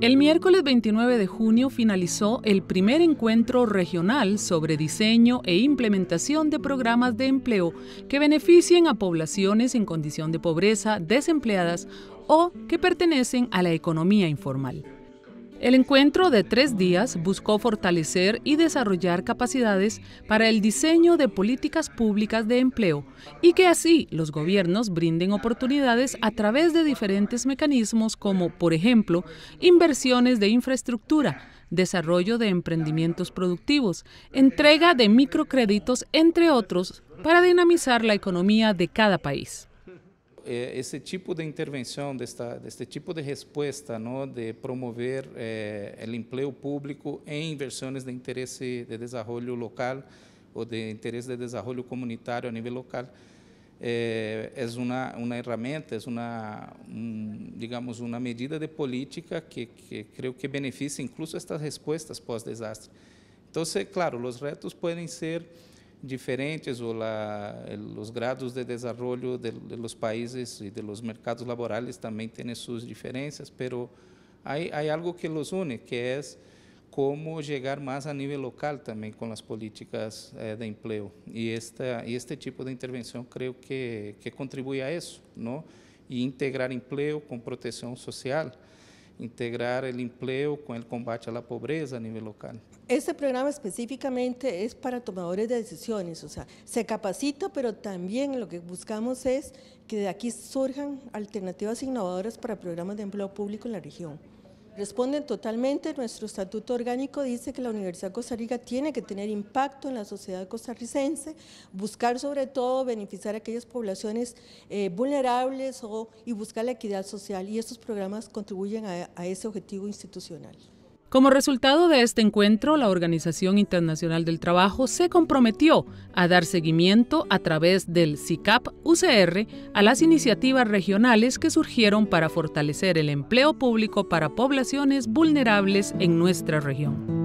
El miércoles 29 de junio finalizó el primer encuentro regional sobre diseño e implementación de programas de empleo que beneficien a poblaciones en condición de pobreza, desempleadas o que pertenecen a la economía informal. El encuentro de tres días buscó fortalecer y desarrollar capacidades para el diseño de políticas públicas de empleo y que así los gobiernos brinden oportunidades a través de diferentes mecanismos como, por ejemplo, inversiones de infraestructura, desarrollo de emprendimientos productivos, entrega de microcréditos, entre otros, para dinamizar la economía de cada país. eh, esse tipo de intervenção, desta, deste tipo de resposta, não, de promover o é, eh, emprego público em inversões de interesse de desenvolvimento local ou de interesse de desenvolvimento comunitário a nível local, é, é uma, uma ferramenta, é uma, um, digamos, uma medida de política que, que creio que beneficia incluso estas respostas pós-desastre. Então, claro, os retos podem ser diferentes ou os grados de desenvolvimento de, los países e de los mercados laborales também têm suas diferenças, pero há algo que los une, que é como chegar mais a nível local também com as políticas eh, de emprego. E esta e este tipo de intervenção, creio que que contribui a isso, não? E integrar emprego com proteção social. integrar el empleo con el combate a la pobreza a nivel local. Este programa específicamente es para tomadores de decisiones, o sea, se capacita, pero también lo que buscamos es que de aquí surjan alternativas innovadoras para programas de empleo público en la región. Responden totalmente, nuestro estatuto orgánico dice que la Universidad de Costa Rica tiene que tener impacto en la sociedad costarricense, buscar sobre todo beneficiar a aquellas poblaciones eh, vulnerables o, y buscar la equidad social y estos programas contribuyen a ese objetivo institucional. Como resultado de este encuentro, la Organización Internacional del Trabajo se comprometió a dar seguimiento a través del CICAP UCR a las iniciativas regionales que surgieron para fortalecer el empleo público para poblaciones vulnerables en nuestra región.